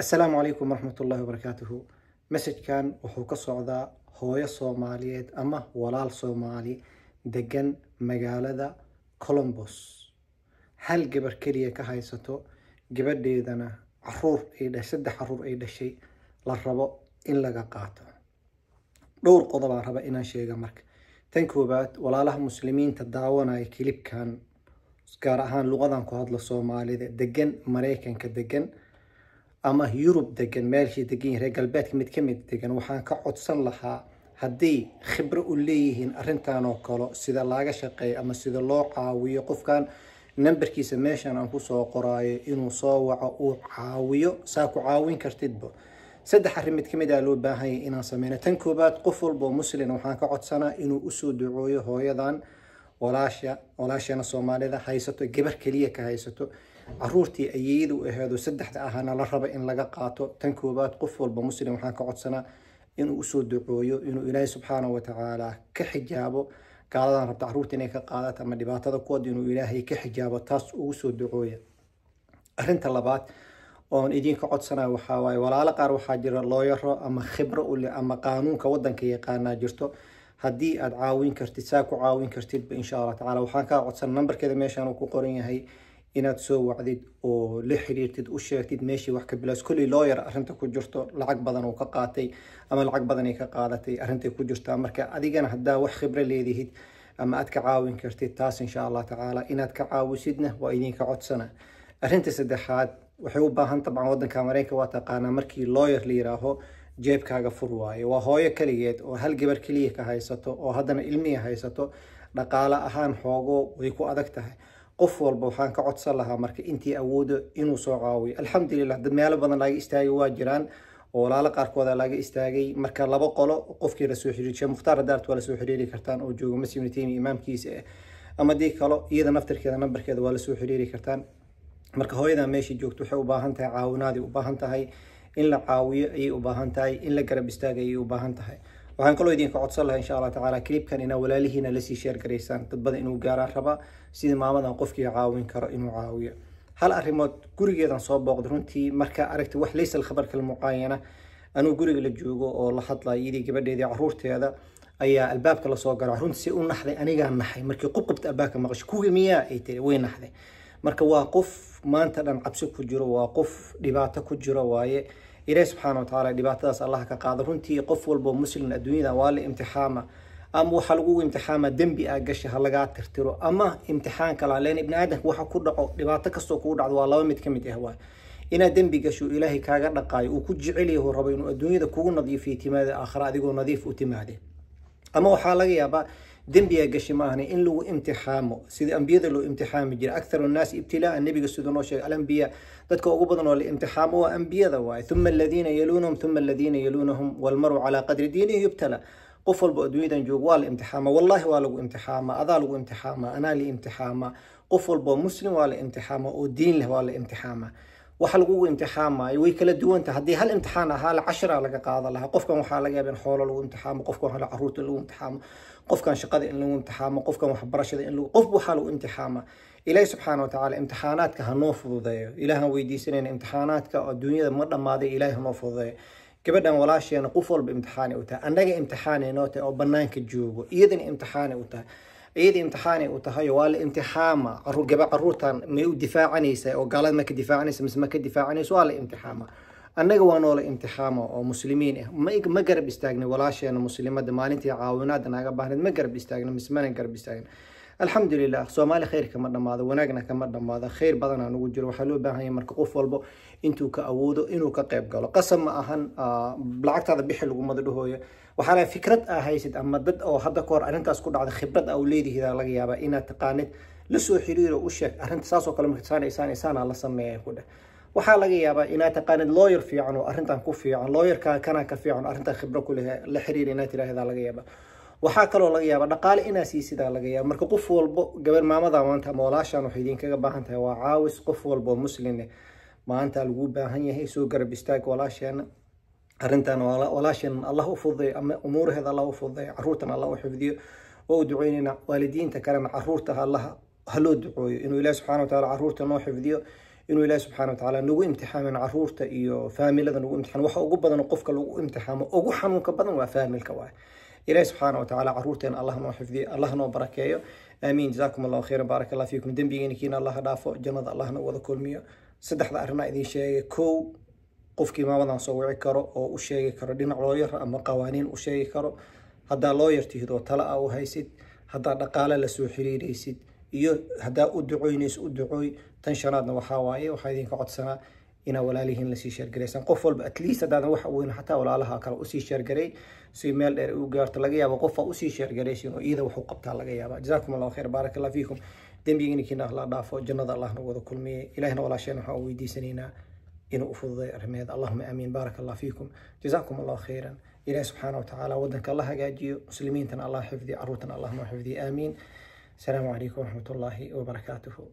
asalaamu calaykum waraxmat ullahi wabarakaatuhu messajkan wuxuu ka socdaa hooyo soomaaliyeed ama walaal soomaali degan magaalada colombos hal gabar keliya ka haysato gabadheedana caruur saddex caruur ay dhashay la rabo in laga qaato dhowr qodobaan raba inaan sheega marka tan koowaad walaalaha muslimiinta daawanaya kilibkan gaar ahaan luqadan ku hadla soomaalida degan maraykanka degan ama yurub degan meelhay degan yahay galbeedka mid ka mid degan waxaan ka codsan lahaa haddii khibro u leeyihiin arrintan oo kale sida laaga shaqeeyo ama sida loo caawiyo qofkan nambarkiisa meeshan aan kusoo qoraayo inuu soo waco uu caawiyo saa ku caawin kartidba saddex arrin mid ka mid a ah loo baahanyay inaan sameyno tan koowaad qof walbao muslin ah, waxaan ka codsanaa inuu usoo ducooyo hooyadan walaasha walaashana soomaalida haysato gabar keliya ka haysato caruurtii ayeyadu aheedo saddexda ahana la raba in laga qaato tan koobaad qof walba muslim waxaan ka codsanaa inuu usoo ducooyo inuu ilaahay subxaana watacaala ka xijaabo gaaladan rabta caruurta inay ka qaadato ama dhibaatada kuwad inuu ilaahay ka xijaabo taas ugu soo ducooya arinta labaad oon idinka codsanaya waxaa waaye walaalo qaar waxaa jira looyaro ama khibro ule ama qaanuunka wadanka yaqaanaa jirto haddii aad caawin kartid saa ku caawin kartidba insha allah tacaala waxaan kaa codsan nambarkeeda meeshaan ku qoran yahay inaad soo wacdid oo la xiriirtid u sheegtid meeshii wax ka bilaas kolley looyar arrinta ku jirto lacag badan oo ka qaatay ama lacag badanay ka qaadatay arrintay ku jirtaa marka adigana haddaa wax khibro leedihid ama aad ka caawin kartid taas insha allah tacaala inaad ka caawisidna waa idinka codsana arrinta saddexaad waxay u baahan tabcan waddanka mareykanka waa taqaanaa markii looyar la yiraaho jeebkaaga fur waaye waa hooyo keligeed oo hal gabar keliya ka haysato oo haddana ilmiya haysato dhaqaale ahaan xoogo way ku adag tahay qof walba waxaan ka codsan lahaa marka intii awoodo inuu soo caawiyo alxamdulilah dad meelo badan laga istaagay waa jiraan oo walaalo qaarkooda laga istaagay marka laba qolo qofkii lasoo xiriiri shee mukhtaar adaart waa lasoo xiriiri kartaan oo jooga masjid imaamkiisa ah ama dii kalo iyada naftirkeeda nambarkeeda waa lasoo xiriiri kartaan marka hooyadan meesha joogto waxay u baahan tahay caawimaad u baahan tahay in la caawiyo ayay u baahan tahay in la garab istaaga ayay u baahan tahay waxaan kaloo idinka codsan lahaa insha allah tacaala clipkan inaa walaalihiina lasii sheergaraysaan dad badan inuu gaaraan rabaa sidii maamadan qofkii caawin karo inuu caawiyo hal arrimood gurigeedan soo booqda runtii markaa aragta wax laysa alkhabarka almucaayana anuu guriga la joogo oo la hadla iyadii gabadheedii caruurteeda ayaa albaabka lasoo garo runtii se u naxday anigaa naxay markii qubqubta albaabka maqashay kuwii miyaa ay tiri way naxday marka waa qof maanta dhan cabsi ku jiro waa qof dhibaato ku jiro waaye ilaahi subxaana watacaala dhibaatadaas allah ka qaado runtii qof walbo muslim adduunyada waa la imtixaama ama waxaa lagugu imtixaamaa dembi aa gashay ha tirtiro ama imtixaan kala len ibni aadamka waxa ku dhaco dhibaato kastoo kugu dhacdo waa laba mid ka mid ah waay inaad dembi gasho ilaahay kaaga dhaqaayo uu ku jecelyahu rabo inuu adduunyada kugu nadiifiyo timaada aakhira adigoo nadiif u timaade ama waxaa laga yaabaa dembiga gashay ma ahna in lagu imtixaamo sida ambiyada loo imtixaami jiray akthar nnaasi ibtilaa nebiga siduu noo sheegay alambiya dadka ugu badan oo la imtixaamo waa ambiyada waaye uma aladiina yaluunahum uma aladiina yaluunahum walmaru calaa qadri diinihi yubtala qof walba adduunyadan joogo waa la imtixaama wallahi waa lagu imtixaama adaa lagu imtixaama anaa la imtixaama qof walba muslim waa la imtixaama oo diin leh waa la imtixaama wax lagugu imtixaamaayo way kala duwanta haddii hal imtixaan ahaa cashira laga qaadan lahaa qofkan waxaa laga yaaba in xoolo lagu imtixaamo qofkan waxaa caruurta lagu imtixaamo qofkan shaqada in lagu imtixaamo qofkan waxbarashada in lagu qof waxaa lagu imtixaamaa ilaahi subxaana watacaala imtixaanaadka hanoo fududeeyo ilaahan weydiisanayna imtixaanaadka duunyada ma dhammaaday ilaahi hanoo fududeeyo gabadhan walaasheena qof walba imtixaanay u tahay annaga imtixaanay noo tahay oo bannaanka joogo iyadana imtixaanay u tahay iyada imtixaanay u tahayo waa la imtixaama gaba caruurtan may u difaacanaysa oo gaalada ma ka difaacanaysa mise ma ka difaacanaysa waa la imtixaama annaga waa noola imtixaama oo muslimiin ah ma garab istaagna walaasheena muslimadda maalintii caawinaada naaga baahneed ma garab istaagna mise mana garab istaagna alxamdulilah soomaali kheyr kama dhammaado wanaagna kama dhammaado kheyr badanaa nugu jiro waxaa loo baahanya marka qof walbo intuu ka awoodo inuu ka qayb galo qasab ma ahan lacagtaada bixi lagumada dhahooyo waxaala fikrad aa haysid ama dad oo hadda kahor arrintaas ku dhacda khibrad a leedihidaa laga yaabaa inaad taqaanid la xiriiro u sheeg arrinta saasoo kale markasaansaansaan la sameeya ku dheh waxaa laga yaabaa inaad taqaanid lawyer fiican oo arrintan ku fiican lawyerka kana ka fiican arrintan khibro kuleh la xiriir inaad tiraahdaa laga yaabaa waxaa kaloo laga yaaba dhaqaale inaa sii laga yaaba marka qof walbo gabar maamada maanta ama walaashaan waxay idinkaga baahan tahay waa caawis qof walbo musline maanta lagu baahan yahay soo garab istaag walaasheena arrintan walaasheen allah u fududeeyo ama umuuraheeda allah u fududeeyo caruurtan allah u xifdiyo oo u duceynaynaa waalidiinta kalena caruurta allaha haloo ducooyo inuu ilaah subxana watacaala caruurta noo xifdiyo inuu ilaahi subxana watacaala nagu imtixaamin caruurta iyo faamilada nagu imtixaan waxa ugu badan qofka lagu imtixaamo ugu xanuunka badan waa faamilka waaye ilaahi subxaana watacaala caruurteen allah noo xifdiyo noo barakeeyo aamiin jazaakum allahu khayran baarak allah fiikum dembigeena kiina dhaafo jannada allahna u wada kulmiyo saddexda arrinaa idiin sheegay kow qofkii imaamadan soo wici karo oo u sheegi karo dhinac looyar ama qawaaniin u sheegi karo haddaa looyartihdoo tala a u haysid haddaa dhaqaale lasoo soo xiriiraysid iyo haddaa u ducoynayso u ducooy tan shanaadna waxaa waaye waxaa idinka codsanaa ina walaalihiin lasii sheergaraysan qof walba atleast haddaadan wax weyn xataa walaalaha kale usii sheergaray si meel dheer u gaarto laga yaaba qofa usii sheergaraysin oo iyada waxu qabtaa laga yaaba jazakum allahu khayr baarak allah fiikum dembiga inkiina allah dhaafo jannada allah nagu wada kulmiye ilaahina walaasheen waxaan weydiisanaynaa inuu u fududay arrimeed allahuma aamiin baarak allah fiikum jazakum allahu khayran ilaah subxaana watacaala wadanka allah hagaajiyo muslimiintana allah xifdiyo caruurtana allahuma xifdiyo aamiin asalaamu calaykum waraxmat ullaahi wabarakaatuhu